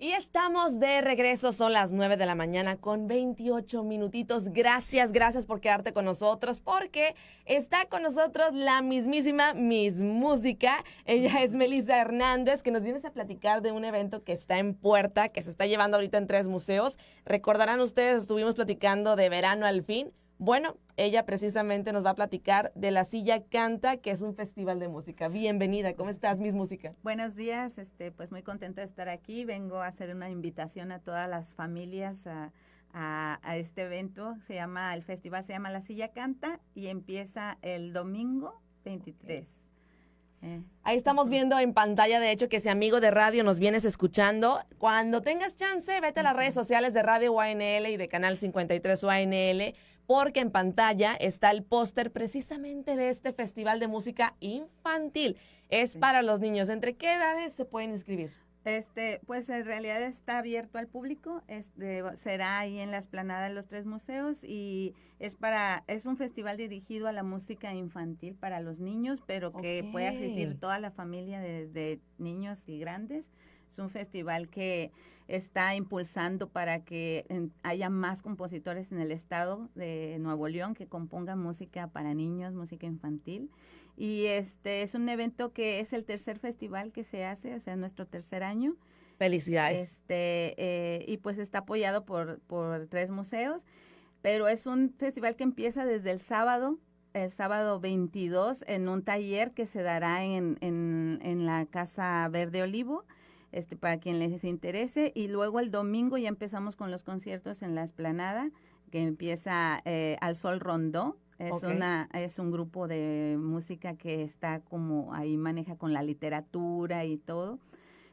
Y estamos de regreso, son las 9 de la mañana con 28 minutitos. Gracias, gracias por quedarte con nosotros, porque está con nosotros la mismísima Miss Música. Ella es Melisa Hernández, que nos vienes a platicar de un evento que está en puerta, que se está llevando ahorita en tres museos. Recordarán ustedes, estuvimos platicando de verano al fin. Bueno, ella precisamente nos va a platicar de la Silla Canta, que es un festival de música. Bienvenida, ¿cómo estás, mis Música? Buenos días, este, pues muy contenta de estar aquí. Vengo a hacer una invitación a todas las familias a, este evento. Se llama, el festival se llama La Silla Canta y empieza el domingo 23. Eh, Ahí estamos viendo en pantalla, de hecho, que ese amigo de radio nos vienes escuchando, cuando tengas chance, vete a las redes sociales de Radio UANL y de Canal 53 UANL porque en pantalla está el póster precisamente de este Festival de Música Infantil. Es para los niños. ¿Entre qué edades se pueden inscribir? Este, pues en realidad está abierto al público, este, será ahí en la esplanada de los tres museos y es para, es un festival dirigido a la música infantil para los niños, pero que puede asistir toda la familia desde niños y grandes. Es un festival que está impulsando para que haya más compositores en el estado de Nuevo León que compongan música para niños, música infantil. Y este es un evento que es el tercer festival que se hace, o sea, nuestro tercer año. Felicidades. Este, eh, y pues está apoyado por, por tres museos, pero es un festival que empieza desde el sábado, el sábado 22, en un taller que se dará en, en la Casa Verde Olivo este, para quien les interese. Y luego el domingo ya empezamos con los conciertos en la esplanada, que empieza eh, Al Sol Rondó. Es, una, es un grupo de música que está como ahí maneja con la literatura y todo.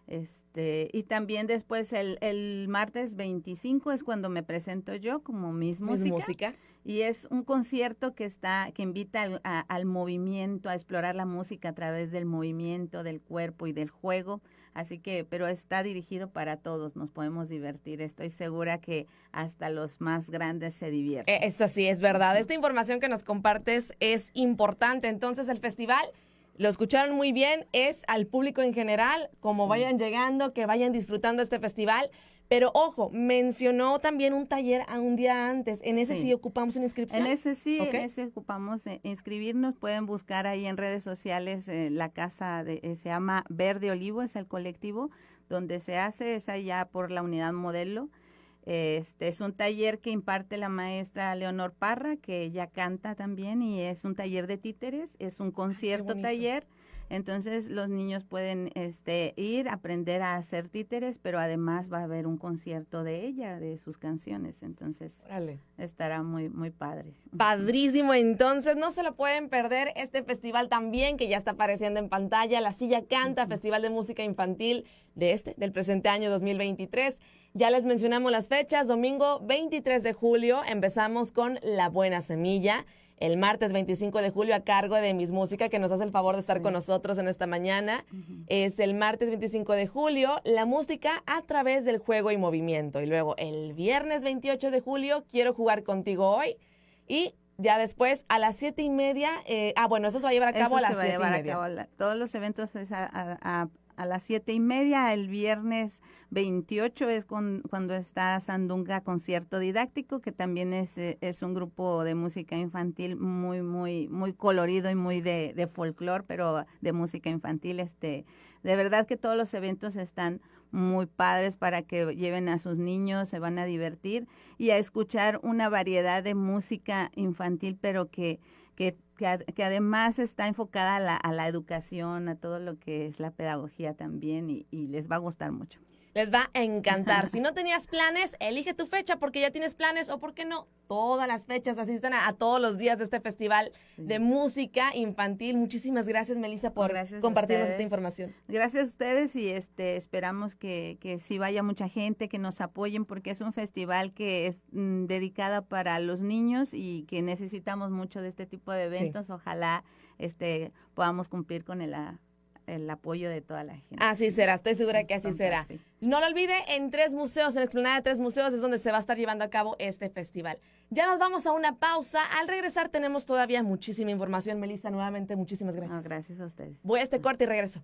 Este, y también después el, el martes 25 es cuando me presento yo como mis música y es un concierto que está que invita al, al, movimiento a explorar la música a través del movimiento del cuerpo y del juego así que pero está dirigido para todos nos podemos divertir estoy segura que hasta los más grandes se divierten e, eso sí es verdad esta información que nos compartes es importante entonces el festival lo escucharon muy bien, es al público en general, como vayan llegando, que vayan disfrutando este festival. Pero ojo, mencionó también un taller a un día antes. En ese sí, ocupamos una inscripción. En ese sí, en ese ocupamos eh, inscribirnos. Pueden buscar ahí en redes sociales eh, la casa de, eh, se llama Verde Olivo, es el colectivo donde se hace, es allá por la unidad modelo. Este es un taller que imparte la maestra Leonor Parra, que ella canta también y es un taller de títeres, es un concierto taller entonces los niños pueden este, ir, aprender a hacer títeres, pero además va a haber un concierto de ella, de sus canciones. Entonces estará muy, muy padre. Padrísimo, entonces no se lo pueden perder este festival también que ya está apareciendo en pantalla, La Silla Canta, Festival de Música Infantil de este, del presente año 2023. Ya les mencionamos las fechas, domingo 23 de julio empezamos con La Buena Semilla el martes 25 de julio a cargo de Mis Música, que nos hace el favor de estar con nosotros en esta mañana. Es el martes 25 de julio, la música a través del juego y movimiento. Y luego el viernes 28 de julio, quiero jugar contigo hoy. Y ya después a las siete y media, eh, ah bueno, eso se va a llevar a cabo a las se va a llevar A cabo todos los eventos es a, a las siete y media, el viernes 28 es cuando está Sandunga Concierto Didáctico, que también es, eh, es, un grupo de música infantil muy, muy, muy colorido y muy de, de folclore, pero de música infantil. Este, de verdad que todos los eventos están muy padres para que lleven a sus niños, se van a divertir y a escuchar una variedad de música infantil, pero que, que, que, además está enfocada a la, a la, educación, a todo lo que es la pedagogía también y les va a gustar mucho. Les va a encantar. Si no tenías planes, elige tu fecha porque ya tienes planes o por qué no. Todas las fechas asisten a, todos los días de este festival de música infantil. Muchísimas gracias, Melissa, por compartirnos esta información. Gracias a ustedes y este esperamos que, que sí vaya mucha gente, que nos apoyen porque es un festival que es dedicado mm, dedicada para los niños y que necesitamos mucho de este tipo de eventos. Ojalá este podamos cumplir con el el apoyo de toda la gente. Así será, estoy segura que así será. No lo olvide, en tres museos, en la explanada de tres museos es donde se va a estar llevando a cabo este festival. Ya nos vamos a una pausa. Al regresar tenemos todavía muchísima información. Melissa, nuevamente muchísimas gracias. gracias a ustedes. Voy a este corte y regreso.